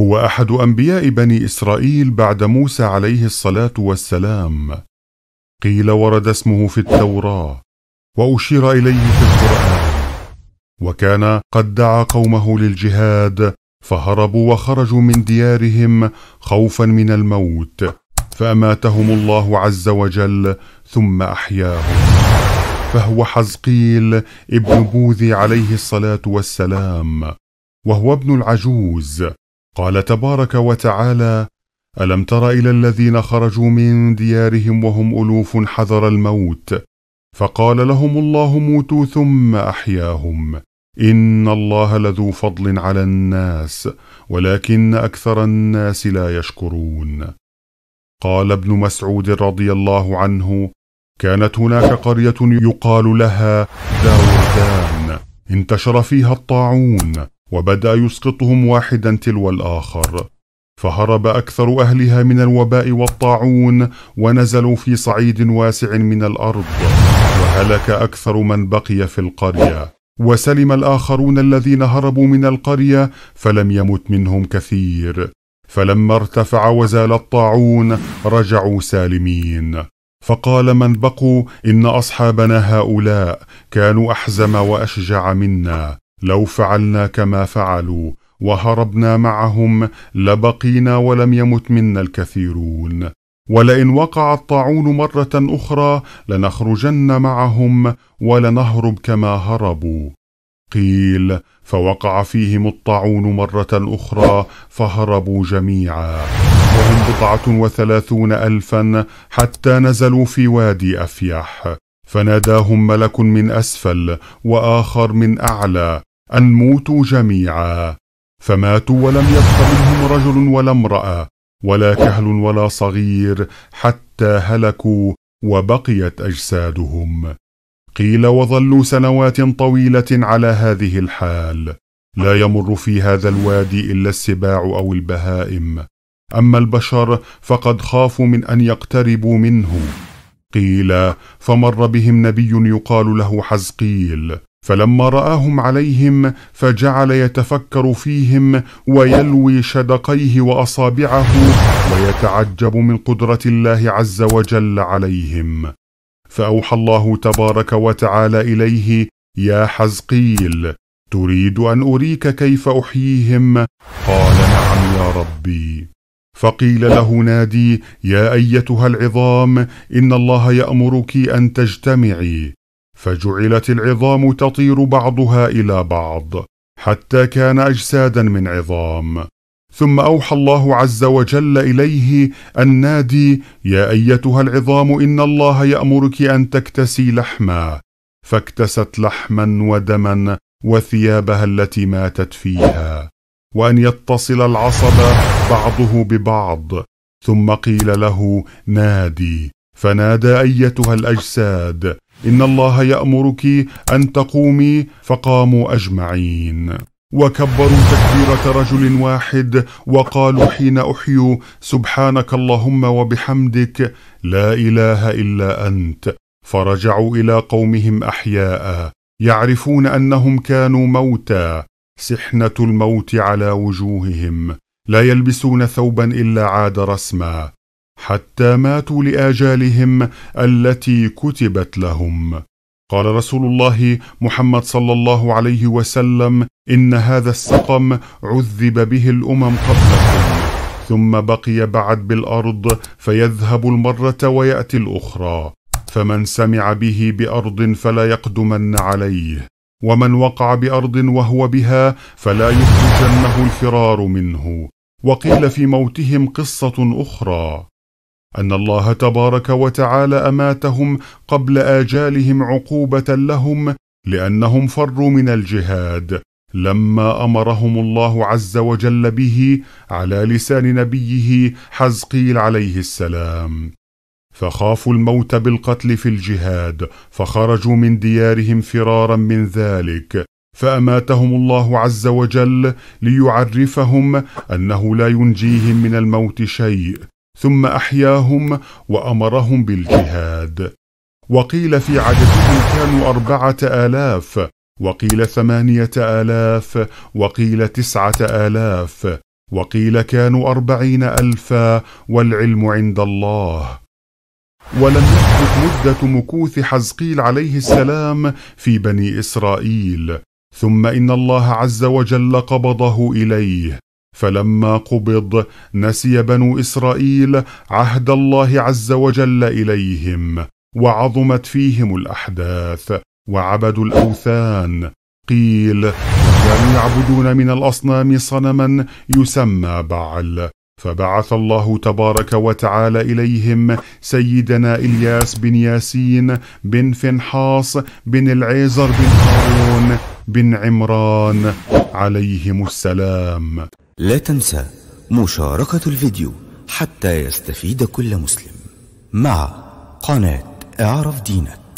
هو أحد أنبياء بني إسرائيل بعد موسى عليه الصلاة والسلام قيل ورد اسمه في التوراة وأشير إليه في القرآن وكان قد دعا قومه للجهاد فهربوا وخرجوا من ديارهم خوفا من الموت فأماتهم الله عز وجل ثم أحياهم فهو حزقيل ابن بوذي عليه الصلاة والسلام وهو ابن العجوز قال تبارك وتعالى الم تر الى الذين خرجوا من ديارهم وهم الوف حذر الموت فقال لهم الله موتوا ثم احياهم ان الله لذو فضل على الناس ولكن اكثر الناس لا يشكرون قال ابن مسعود رضي الله عنه كانت هناك قريه يقال لها داودان انتشر فيها الطاعون وبدا يسقطهم واحدا تلو الاخر فهرب اكثر اهلها من الوباء والطاعون ونزلوا في صعيد واسع من الارض وهلك اكثر من بقي في القريه وسلم الاخرون الذين هربوا من القريه فلم يمت منهم كثير فلما ارتفع وزال الطاعون رجعوا سالمين فقال من بقوا ان اصحابنا هؤلاء كانوا احزم واشجع منا لو فعلنا كما فعلوا وهربنا معهم لبقينا ولم يمت منا الكثيرون ولئن وقع الطاعون مرة أخرى لنخرجن معهم ولنهرب كما هربوا قيل فوقع فيهم الطاعون مرة أخرى فهربوا جميعا وهم بضعة وثلاثون ألفا حتى نزلوا في وادي أفيح فناداهم ملك من أسفل وآخر من أعلى أن موتوا جميعا فماتوا ولم يبق منهم رجل ولا امرأة ولا كهل ولا صغير حتى هلكوا وبقيت أجسادهم قيل وظلوا سنوات طويلة على هذه الحال لا يمر في هذا الوادي إلا السباع أو البهائم أما البشر فقد خافوا من أن يقتربوا منه قيل فمر بهم نبي يقال له حزقيل فلما راهم عليهم فجعل يتفكر فيهم ويلوي شدقيه واصابعه ويتعجب من قدره الله عز وجل عليهم فاوحى الله تبارك وتعالى اليه يا حزقيل تريد ان اريك كيف احييهم قال نعم يا ربي فقيل له نادي يا ايتها العظام ان الله يامرك ان تجتمعي فجعلت العظام تطير بعضها إلى بعض حتى كان أجسادا من عظام ثم أوحى الله عز وجل إليه النادي يا أيتها العظام إن الله يأمرك أن تكتسي لحما فاكتست لحما ودما وثيابها التي ماتت فيها وأن يتصل العصب بعضه ببعض ثم قيل له نادي فنادى أيتها الأجساد ان الله يامرك ان تقومي فقاموا اجمعين وكبروا تكبيره رجل واحد وقالوا حين احيوا سبحانك اللهم وبحمدك لا اله الا انت فرجعوا الى قومهم احياء يعرفون انهم كانوا موتى سحنه الموت على وجوههم لا يلبسون ثوبا الا عاد رسما حتى ماتوا لاجالهم التي كتبت لهم قال رسول الله محمد صلى الله عليه وسلم ان هذا السقم عذب به الامم قبلكم ثم بقي بعد بالارض فيذهب المره وياتي الاخرى فمن سمع به بارض فلا يقدمن عليه ومن وقع بارض وهو بها فلا يخرجنه الفرار منه وقيل في موتهم قصه اخرى ان الله تبارك وتعالى اماتهم قبل اجالهم عقوبه لهم لانهم فروا من الجهاد لما امرهم الله عز وجل به على لسان نبيه حزقيل عليه السلام فخافوا الموت بالقتل في الجهاد فخرجوا من ديارهم فرارا من ذلك فاماتهم الله عز وجل ليعرفهم انه لا ينجيهم من الموت شيء ثم أحياهم وأمرهم بالجهاد وقيل في عددهم كانوا أربعة آلاف وقيل ثمانية آلاف وقيل تسعة آلاف وقيل كانوا أربعين ألفا والعلم عند الله ولم يثبت مدة مكوث حزقيل عليه السلام في بني إسرائيل ثم إن الله عز وجل قبضه إليه فلما قبض نسي بنو اسرائيل عهد الله عز وجل اليهم وعظمت فيهم الاحداث وعبدوا الاوثان قيل كانوا يعبدون من الاصنام صنما يسمى بعل فبعث الله تبارك وتعالى إليهم سيدنا إلياس بن ياسين بن فنحاص بن العيزر بن هارون بن عمران عليهم السلام لا تنسى مشاركة الفيديو حتى يستفيد كل مسلم مع قناة اعرف دينك